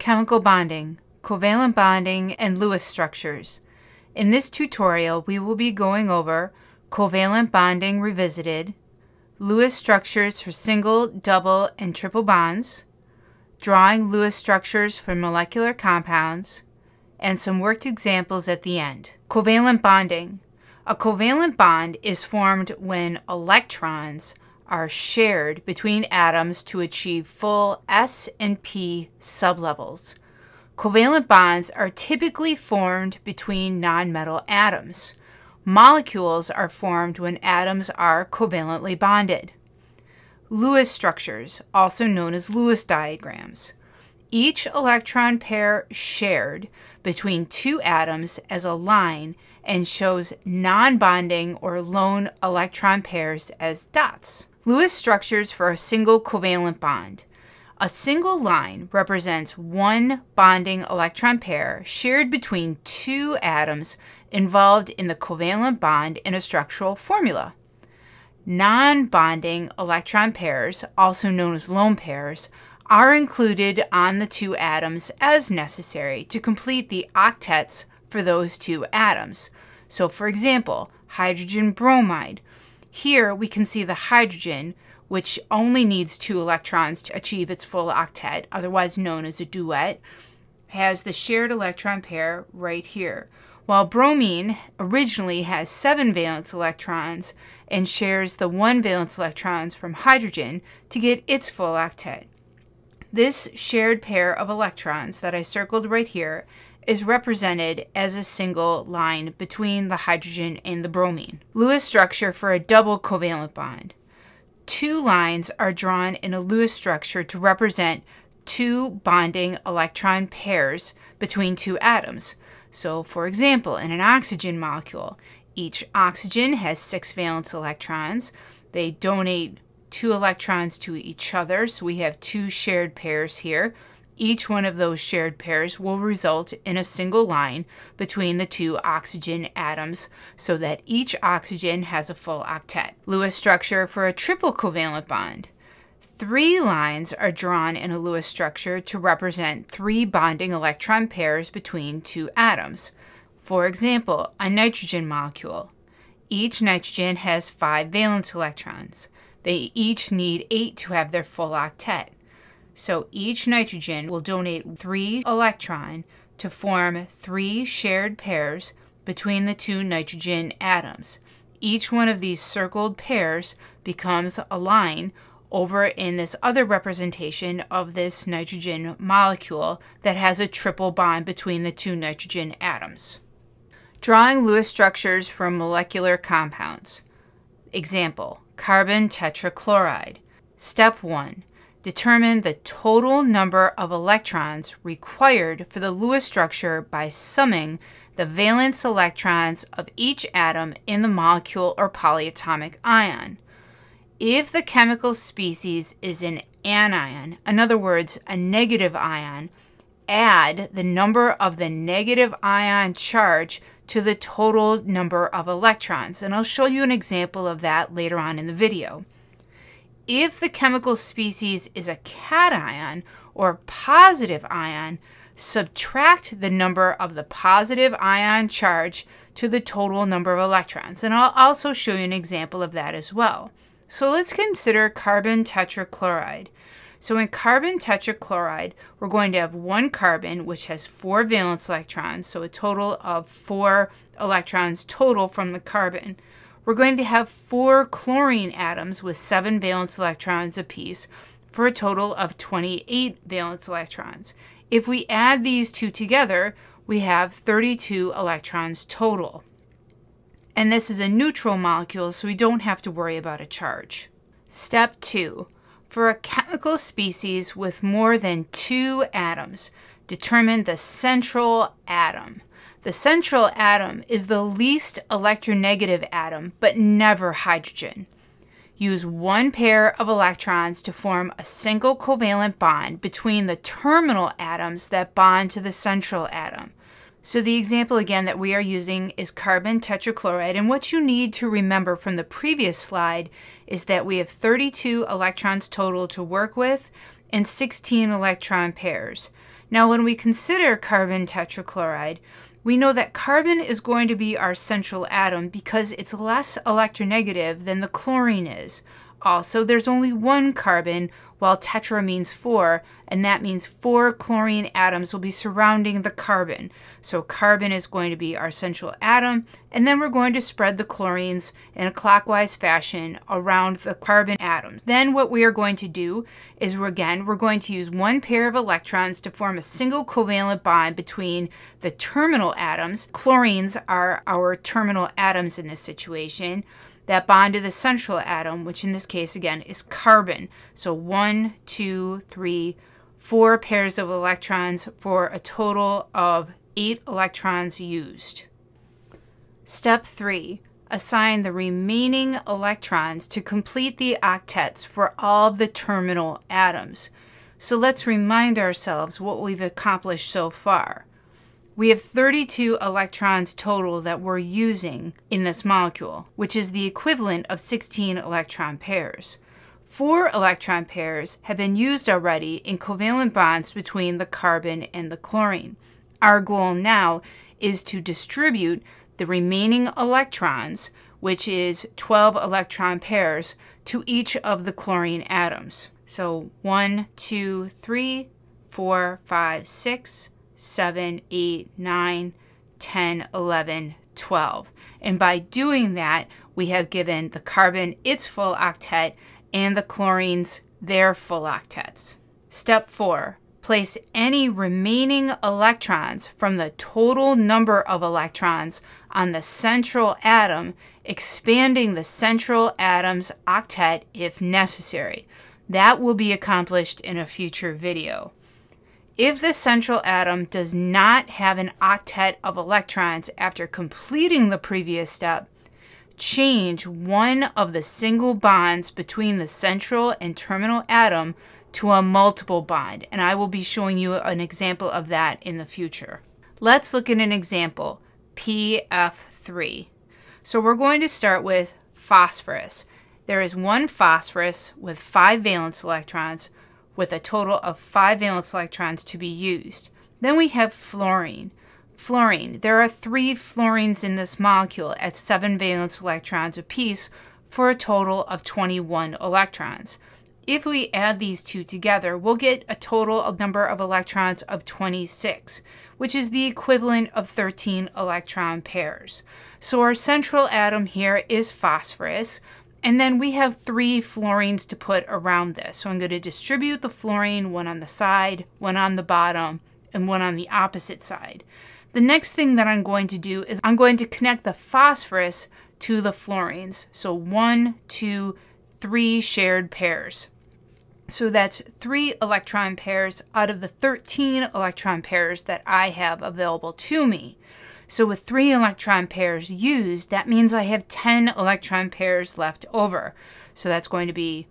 chemical bonding, covalent bonding, and Lewis structures. In this tutorial, we will be going over covalent bonding revisited, Lewis structures for single, double, and triple bonds, drawing Lewis structures for molecular compounds, and some worked examples at the end. Covalent bonding. A covalent bond is formed when electrons are shared between atoms to achieve full S and P sublevels. Covalent bonds are typically formed between nonmetal atoms. Molecules are formed when atoms are covalently bonded. Lewis structures, also known as Lewis diagrams. Each electron pair shared between two atoms as a line and shows non-bonding or lone electron pairs as dots. Lewis structures for a single covalent bond. A single line represents one bonding electron pair shared between two atoms involved in the covalent bond in a structural formula. Non bonding electron pairs, also known as lone pairs, are included on the two atoms as necessary to complete the octets for those two atoms. So, for example, hydrogen bromide here we can see the hydrogen, which only needs two electrons to achieve its full octet, otherwise known as a duet, has the shared electron pair right here. While bromine originally has seven valence electrons and shares the one valence electrons from hydrogen to get its full octet. This shared pair of electrons that I circled right here is represented as a single line between the hydrogen and the bromine. Lewis structure for a double covalent bond. Two lines are drawn in a Lewis structure to represent two bonding electron pairs between two atoms. So, for example, in an oxygen molecule, each oxygen has six valence electrons. They donate two electrons to each other, so we have two shared pairs here each one of those shared pairs will result in a single line between the two oxygen atoms so that each oxygen has a full octet. Lewis structure for a triple covalent bond. Three lines are drawn in a Lewis structure to represent three bonding electron pairs between two atoms. For example, a nitrogen molecule. Each nitrogen has five valence electrons. They each need eight to have their full octet. So each nitrogen will donate three electron to form three shared pairs between the two nitrogen atoms. Each one of these circled pairs becomes a line over in this other representation of this nitrogen molecule that has a triple bond between the two nitrogen atoms. Drawing Lewis structures from molecular compounds. Example, carbon tetrachloride. Step 1. Determine the total number of electrons required for the Lewis structure by summing the valence electrons of each atom in the molecule or polyatomic ion. If the chemical species is an anion, in other words, a negative ion, add the number of the negative ion charge to the total number of electrons. And I'll show you an example of that later on in the video if the chemical species is a cation or positive ion, subtract the number of the positive ion charge to the total number of electrons. And I'll also show you an example of that as well. So let's consider carbon tetrachloride. So in carbon tetrachloride, we're going to have one carbon, which has four valence electrons, so a total of four electrons total from the carbon. We're going to have four chlorine atoms with seven valence electrons apiece for a total of 28 valence electrons. If we add these two together, we have 32 electrons total. And this is a neutral molecule, so we don't have to worry about a charge. Step 2. For a chemical species with more than two atoms, determine the central atom. The central atom is the least electronegative atom, but never hydrogen. Use one pair of electrons to form a single covalent bond between the terminal atoms that bond to the central atom. So the example again that we are using is carbon tetrachloride and what you need to remember from the previous slide is that we have 32 electrons total to work with and 16 electron pairs. Now, when we consider carbon tetrachloride, we know that carbon is going to be our central atom because it's less electronegative than the chlorine is. Also, there's only one carbon while tetra means four, and that means four chlorine atoms will be surrounding the carbon. So carbon is going to be our central atom, and then we're going to spread the chlorines in a clockwise fashion around the carbon atom. Then what we are going to do is, we're, again, we're going to use one pair of electrons to form a single covalent bond between the terminal atoms. Chlorines are our terminal atoms in this situation that bond to the central atom, which in this case, again, is carbon. So one, two, three, four pairs of electrons for a total of eight electrons used. Step three, assign the remaining electrons to complete the octets for all of the terminal atoms. So let's remind ourselves what we've accomplished so far we have 32 electrons total that we're using in this molecule, which is the equivalent of 16 electron pairs. Four electron pairs have been used already in covalent bonds between the carbon and the chlorine. Our goal now is to distribute the remaining electrons, which is 12 electron pairs, to each of the chlorine atoms. So 1, 2, 3, 4, 5, 6, 7, 8, 9, 10, 11, 12. And by doing that, we have given the carbon its full octet and the chlorines their full octets. Step 4. Place any remaining electrons from the total number of electrons on the central atom, expanding the central atom's octet if necessary. That will be accomplished in a future video. If the central atom does not have an octet of electrons after completing the previous step, change one of the single bonds between the central and terminal atom to a multiple bond, and I will be showing you an example of that in the future. Let's look at an example, PF3. So we're going to start with phosphorus. There is one phosphorus with five valence electrons, with a total of 5 valence electrons to be used. Then we have fluorine. Fluorine. There are three fluorines in this molecule at 7 valence electrons apiece for a total of 21 electrons. If we add these two together, we'll get a total of number of electrons of 26, which is the equivalent of 13 electron pairs. So our central atom here is phosphorus, and then we have three floorings to put around this. So I'm going to distribute the flooring, one on the side, one on the bottom, and one on the opposite side. The next thing that I'm going to do is I'm going to connect the phosphorus to the fluorines. So one, two, three shared pairs. So that's three electron pairs out of the 13 electron pairs that I have available to me. So with three electron pairs used, that means I have 10 electron pairs left over. So that's going to be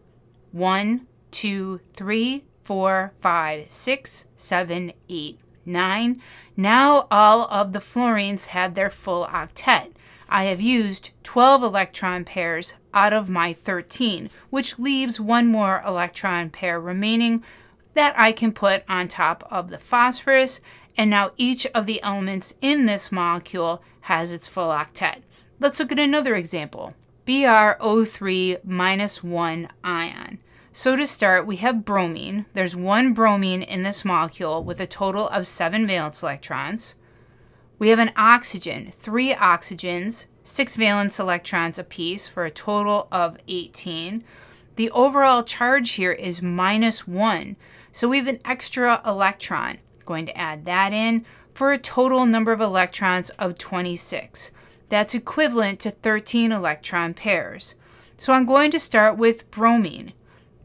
one, two, three, four, five, six, seven, eight, nine. Now all of the fluorines have their full octet. I have used 12 electron pairs out of my 13, which leaves one more electron pair remaining that I can put on top of the phosphorus and now each of the elements in this molecule has its full octet. Let's look at another example, BrO3 minus 1 ion. So to start, we have bromine. There's one bromine in this molecule with a total of seven valence electrons. We have an oxygen, three oxygens, six valence electrons apiece for a total of 18. The overall charge here is minus one. So we have an extra electron going to add that in for a total number of electrons of 26. That's equivalent to 13 electron pairs. So I'm going to start with bromine.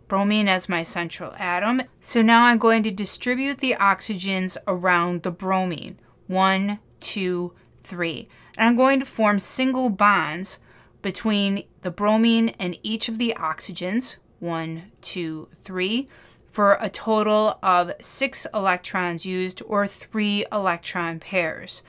Bromine as my central atom. So now I'm going to distribute the oxygens around the bromine. One, two, three. And I'm going to form single bonds between the bromine and each of the oxygens. One, two, three for a total of six electrons used or three electron pairs.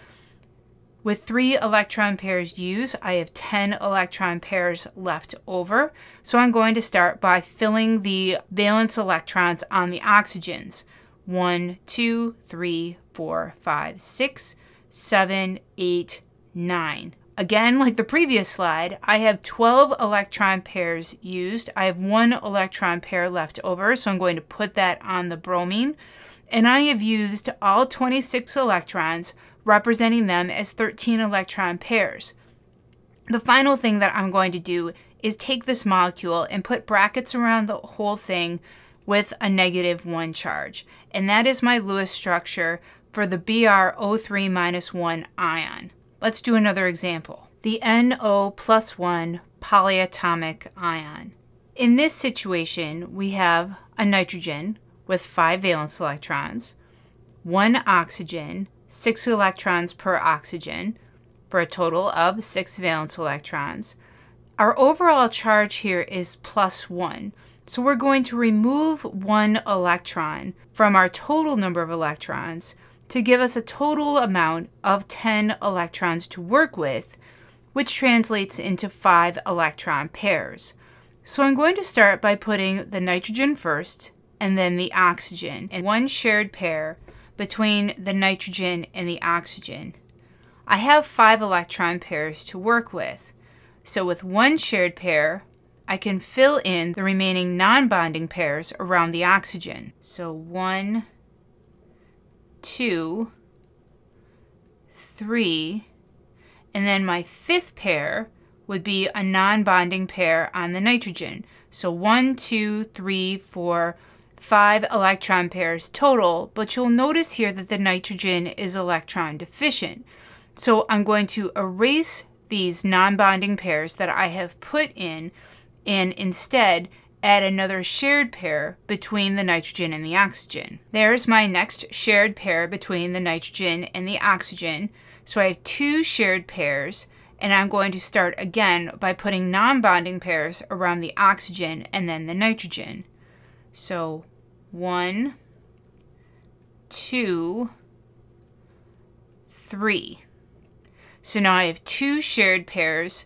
With three electron pairs used, I have 10 electron pairs left over. So I'm going to start by filling the valence electrons on the oxygens. 1, 2, 3, 4, 5, 6, 7, 8, 9. Again, like the previous slide, I have 12 electron pairs used. I have one electron pair left over, so I'm going to put that on the bromine. And I have used all 26 electrons, representing them as 13 electron pairs. The final thing that I'm going to do is take this molecule and put brackets around the whole thing with a negative 1 charge. And that is my Lewis structure for the BrO3-1 ion. Let's do another example. The NO plus 1 polyatomic ion. In this situation, we have a nitrogen with 5 valence electrons, 1 oxygen, 6 electrons per oxygen, for a total of 6 valence electrons. Our overall charge here is plus 1, so we're going to remove 1 electron from our total number of electrons to give us a total amount of 10 electrons to work with, which translates into 5 electron pairs. So I'm going to start by putting the nitrogen first and then the oxygen, and one shared pair between the nitrogen and the oxygen. I have 5 electron pairs to work with. So with one shared pair, I can fill in the remaining non-bonding pairs around the oxygen. So one, two, three, and then my fifth pair would be a non-bonding pair on the nitrogen. So one, two, three, four, five electron pairs total, but you'll notice here that the nitrogen is electron deficient. So I'm going to erase these non-bonding pairs that I have put in and instead add another shared pair between the nitrogen and the oxygen. There's my next shared pair between the nitrogen and the oxygen. So I have two shared pairs and I'm going to start again by putting non-bonding pairs around the oxygen and then the nitrogen. So one, two, three. So now I have two shared pairs,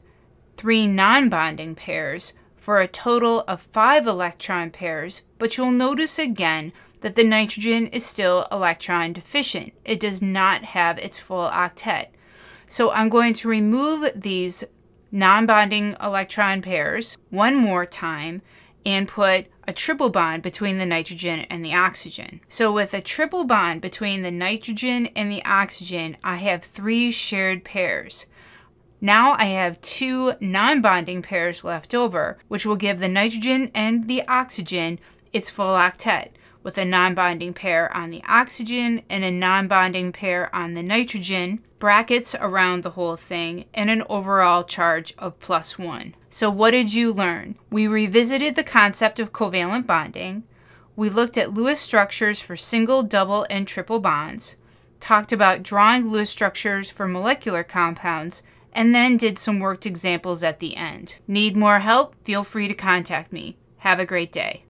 three non-bonding pairs, for a total of five electron pairs, but you'll notice again that the nitrogen is still electron deficient. It does not have its full octet. So I'm going to remove these non-bonding electron pairs one more time and put a triple bond between the nitrogen and the oxygen. So with a triple bond between the nitrogen and the oxygen, I have three shared pairs. Now I have two non-bonding pairs left over, which will give the nitrogen and the oxygen its full octet, with a non-bonding pair on the oxygen and a non-bonding pair on the nitrogen, brackets around the whole thing, and an overall charge of plus one. So what did you learn? We revisited the concept of covalent bonding. We looked at Lewis structures for single, double, and triple bonds, talked about drawing Lewis structures for molecular compounds, and then did some worked examples at the end. Need more help? Feel free to contact me. Have a great day.